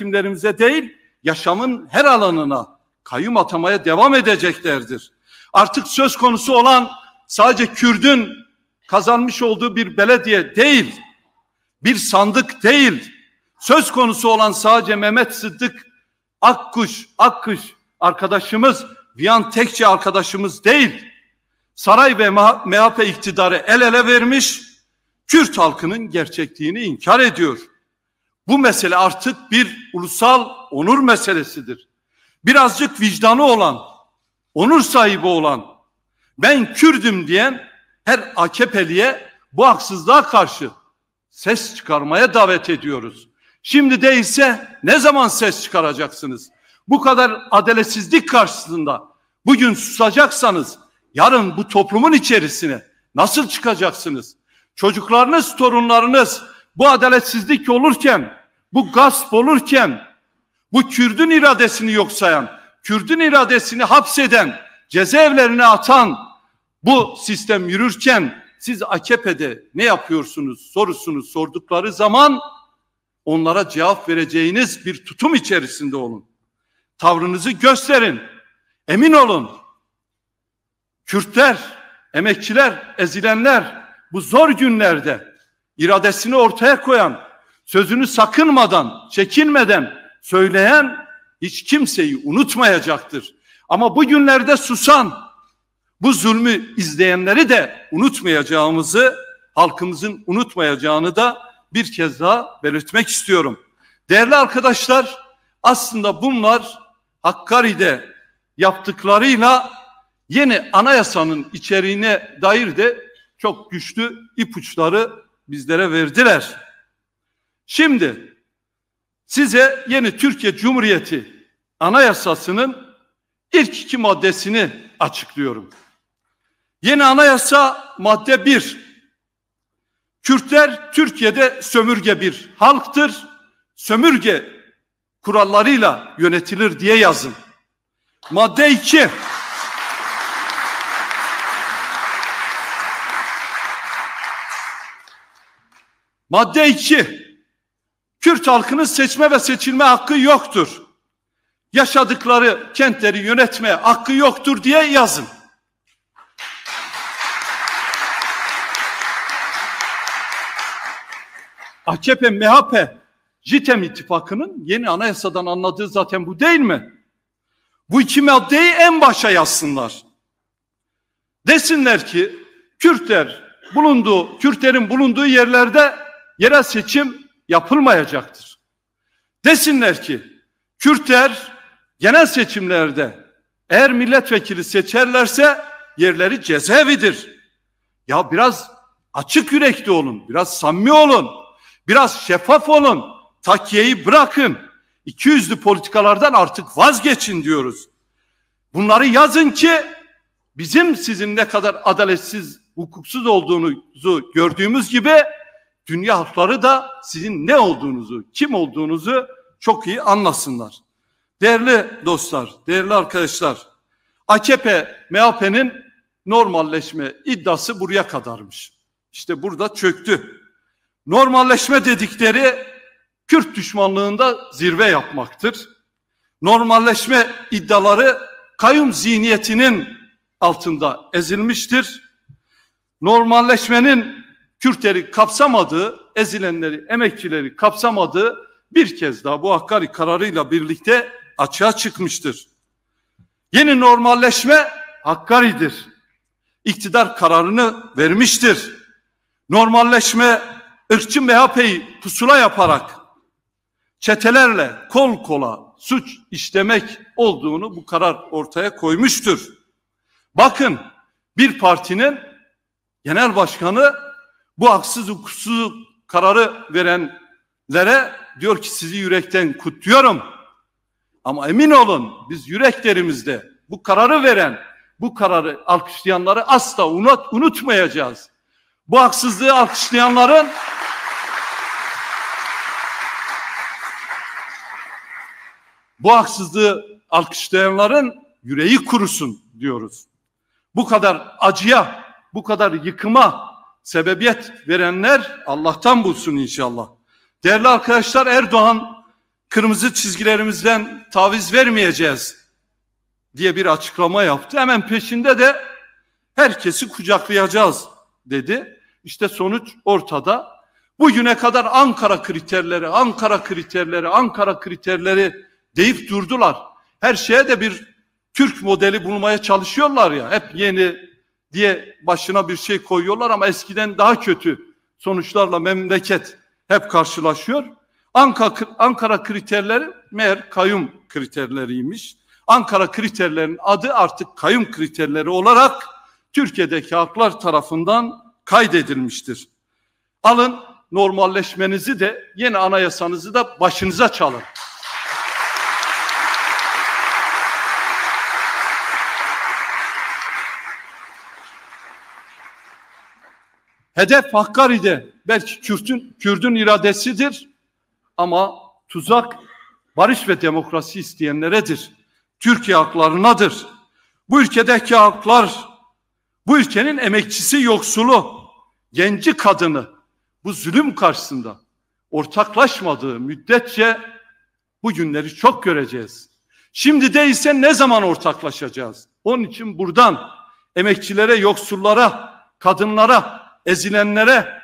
yönetimlerimize değil, yaşamın her alanına kayyum atamaya devam edeceklerdir. Artık söz konusu olan sadece Kürdün kazanmış olduğu bir belediye değil, bir sandık değil. Söz konusu olan sadece Mehmet Sıddık Akkuş, Akkuş arkadaşımız, Viyan Tekçi arkadaşımız değil. Saray ve MHP iktidarı el ele vermiş, Kürt halkının gerçekliğini inkar ediyor. Bu mesele artık bir ulusal onur meselesidir. Birazcık vicdanı olan, onur sahibi olan, ben Kürdüm diyen her AKP'liye bu haksızlığa karşı ses çıkarmaya davet ediyoruz. Şimdi değilse ne zaman ses çıkaracaksınız? Bu kadar adaletsizlik karşısında bugün susacaksanız yarın bu toplumun içerisine nasıl çıkacaksınız? Çocuklarınız, torunlarınız bu adaletsizlik olurken, bu gasp olurken, bu Kürdün iradesini yok sayan, Kürdün iradesini hapseden, cezaevlerine atan bu sistem yürürken siz AKP'de ne yapıyorsunuz sorusunu sordukları zaman onlara cevap vereceğiniz bir tutum içerisinde olun. Tavrınızı gösterin. Emin olun. Kürtler, emekçiler, ezilenler bu zor günlerde iradesini ortaya koyan, sözünü sakınmadan, çekinmeden söyleyen hiç kimseyi unutmayacaktır. Ama bu günlerde susan, bu zulmü izleyenleri de unutmayacağımızı, halkımızın unutmayacağını da bir kez daha belirtmek istiyorum. Değerli arkadaşlar, aslında bunlar Hakkari'de yaptıklarıyla yeni anayasanın içeriğine dair de çok güçlü ipuçları bizlere verdiler. Şimdi size yeni Türkiye Cumhuriyeti Anayasası'nın ilk iki maddesini açıklıyorum. Yeni anayasa madde bir. Kürtler Türkiye'de sömürge bir halktır. Sömürge kurallarıyla yönetilir diye yazın. Madde 2. Madde 2. Kürt halkının seçme ve seçilme hakkı yoktur. Yaşadıkları kentleri yönetmeye hakkı yoktur diye yazın. AKP, MHP, JITEM ittifakının yeni anayasadan anladığı zaten bu değil mi? Bu iki maddeyi en başa yazsınlar. Desinler ki Kürtler bulunduğu, Kürtlerin bulunduğu yerlerde yerel seçim yapılmayacaktır. Desinler ki Kürtler genel seçimlerde eğer milletvekili seçerlerse yerleri cezaevidir. Ya biraz açık yürekli olun, biraz samimi olun, biraz şeffaf olun, takiyeyi bırakın. İki yüzlü politikalardan artık vazgeçin diyoruz. Bunları yazın ki bizim sizin ne kadar adaletsiz, hukuksuz olduğunuzu gördüğümüz gibi dünya halkları da sizin ne olduğunuzu, kim olduğunuzu çok iyi anlasınlar. Değerli dostlar, değerli arkadaşlar, AKP, MHP'nin normalleşme iddiası buraya kadarmış. İşte burada çöktü. Normalleşme dedikleri Kürt düşmanlığında zirve yapmaktır. Normalleşme iddiaları kayyum zihniyetinin altında ezilmiştir. Normalleşmenin Kürtleri kapsamadığı, ezilenleri, emekçileri kapsamadığı bir kez daha bu Hakkari kararıyla birlikte açığa çıkmıştır. Yeni normalleşme Hakkari'dir. İktidar kararını vermiştir. Normalleşme ırkçı MHP'yi pusula yaparak çetelerle kol kola suç işlemek olduğunu bu karar ortaya koymuştur. Bakın bir partinin genel başkanı bu haksız hukuksuz kararı verenlere diyor ki sizi yürekten kutluyorum. Ama emin olun biz yüreklerimizde bu kararı veren, bu kararı alkışlayanları asla unut, unutmayacağız. Bu haksızlığı alkışlayanların bu haksızlığı alkışlayanların yüreği kurusun diyoruz. Bu kadar acıya, bu kadar yıkıma, sebebiyet verenler Allah'tan bulsun inşallah. Değerli arkadaşlar Erdoğan kırmızı çizgilerimizden taviz vermeyeceğiz diye bir açıklama yaptı. Hemen peşinde de herkesi kucaklayacağız dedi. İşte sonuç ortada. Bugüne kadar Ankara kriterleri, Ankara kriterleri, Ankara kriterleri deyip durdular. Her şeye de bir Türk modeli bulmaya çalışıyorlar ya. Hep yeni diye başına bir şey koyuyorlar ama eskiden daha kötü sonuçlarla memleket hep karşılaşıyor. Ankara, Ankara kriterleri meğer kayyum kriterleriymiş. Ankara kriterlerinin adı artık kayyum kriterleri olarak Türkiye'deki halklar tarafından kaydedilmiştir. Alın normalleşmenizi de yeni anayasanızı da başınıza çalın. Hedef Hakkari'de belki Kürt'ün Kürd'ün iradesidir ama tuzak barış ve demokrasi isteyenleredir. Türkiye haklarınadır. Bu ülkedeki haklar, bu ülkenin emekçisi yoksulu, genci kadını bu zulüm karşısında ortaklaşmadığı müddetçe bu günleri çok göreceğiz. Şimdi değilse ne zaman ortaklaşacağız? Onun için buradan emekçilere, yoksullara, kadınlara, ezilenlere,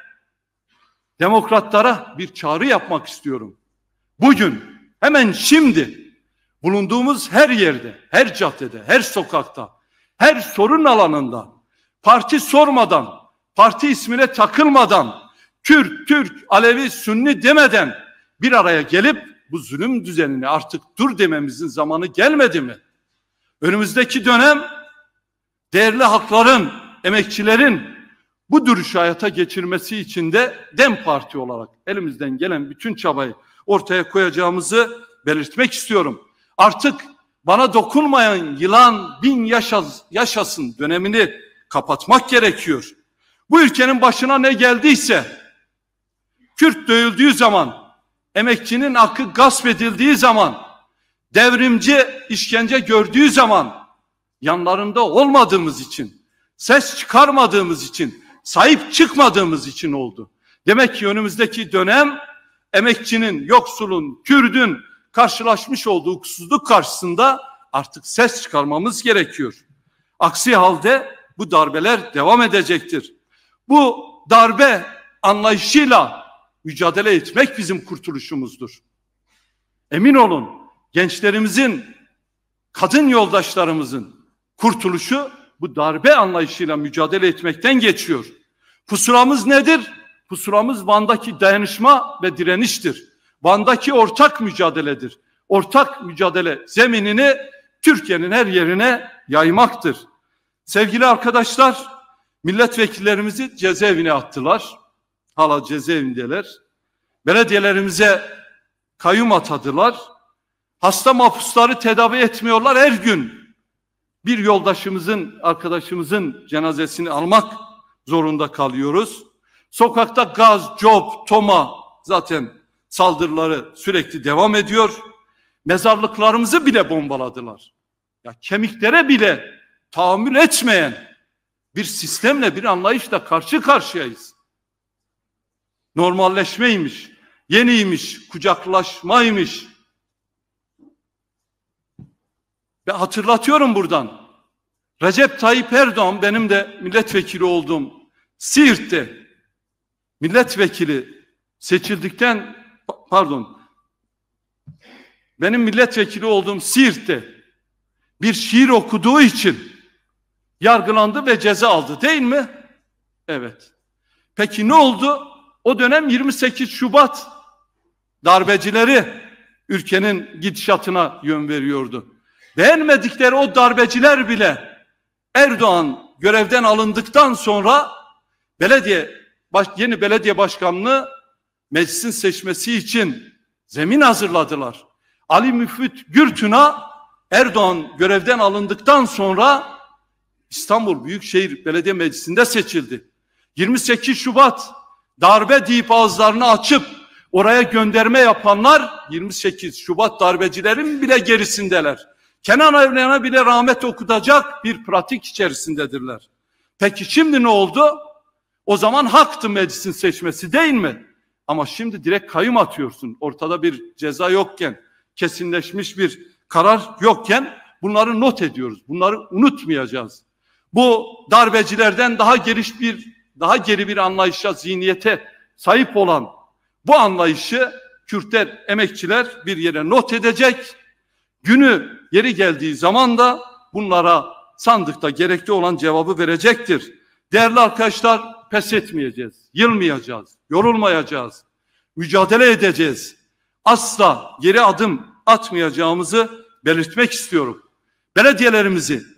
demokratlara bir çağrı yapmak istiyorum. Bugün, hemen şimdi bulunduğumuz her yerde, her caddede, her sokakta, her sorun alanında parti sormadan, parti ismine takılmadan, Kürt, Türk, Alevi, Sünni demeden bir araya gelip bu zulüm düzenini artık dur dememizin zamanı gelmedi mi? Önümüzdeki dönem değerli hakların, emekçilerin, bu duruşu hayata geçirmesi için de DEM Parti olarak elimizden gelen bütün çabayı ortaya koyacağımızı belirtmek istiyorum. Artık bana dokunmayan yılan bin yaşas, yaşasın dönemini kapatmak gerekiyor. Bu ülkenin başına ne geldiyse Kürt dövüldüğü zaman, emekçinin hakkı gasp edildiği zaman, devrimci işkence gördüğü zaman yanlarında olmadığımız için, ses çıkarmadığımız için sahip çıkmadığımız için oldu. Demek ki önümüzdeki dönem emekçinin, yoksulun, Kürdün karşılaşmış olduğu hukuksuzluk karşısında artık ses çıkarmamız gerekiyor. Aksi halde bu darbeler devam edecektir. Bu darbe anlayışıyla mücadele etmek bizim kurtuluşumuzdur. Emin olun gençlerimizin, kadın yoldaşlarımızın kurtuluşu bu darbe anlayışıyla mücadele etmekten geçiyor. Pusulamız nedir? Pusulamız Van'daki dayanışma ve direniştir. Van'daki ortak mücadeledir. Ortak mücadele zeminini Türkiye'nin her yerine yaymaktır. Sevgili arkadaşlar, milletvekillerimizi cezaevine attılar. Hala cezaevindeler. Belediyelerimize kayyum atadılar. Hasta mahpusları tedavi etmiyorlar her gün bir yoldaşımızın, arkadaşımızın cenazesini almak zorunda kalıyoruz. Sokakta gaz, cop, toma zaten saldırıları sürekli devam ediyor. Mezarlıklarımızı bile bombaladılar. Ya kemiklere bile tahammül etmeyen bir sistemle, bir anlayışla karşı karşıyayız. Normalleşmeymiş, yeniymiş, kucaklaşmaymış, Ve hatırlatıyorum buradan. Recep Tayyip Erdoğan benim de milletvekili olduğum Siirt'te milletvekili seçildikten pardon benim milletvekili olduğum Siirt'te bir şiir okuduğu için yargılandı ve ceza aldı değil mi? Evet. Peki ne oldu? O dönem 28 Şubat darbecileri ülkenin gidişatına yön veriyordu beğenmedikleri o darbeciler bile Erdoğan görevden alındıktan sonra belediye baş, yeni belediye başkanlığı meclisin seçmesi için zemin hazırladılar. Ali Müfit Gürtün'a Erdoğan görevden alındıktan sonra İstanbul Büyükşehir Belediye Meclisi'nde seçildi. 28 Şubat darbe deyip ağızlarını açıp oraya gönderme yapanlar 28 Şubat darbecilerin bile gerisindeler. Kenan Evren'e bile rahmet okutacak bir pratik içerisindedirler. Peki şimdi ne oldu? O zaman haktı meclisin seçmesi değil mi? Ama şimdi direkt kayım atıyorsun. Ortada bir ceza yokken, kesinleşmiş bir karar yokken bunları not ediyoruz. Bunları unutmayacağız. Bu darbecilerden daha geliş bir, daha geri bir anlayışa, zihniyete sahip olan bu anlayışı Kürtler, emekçiler bir yere not edecek Günü yeri geldiği zaman da bunlara sandıkta gerekli olan cevabı verecektir. Değerli arkadaşlar pes etmeyeceğiz, yılmayacağız, yorulmayacağız, mücadele edeceğiz. Asla geri adım atmayacağımızı belirtmek istiyorum. Belediyelerimizi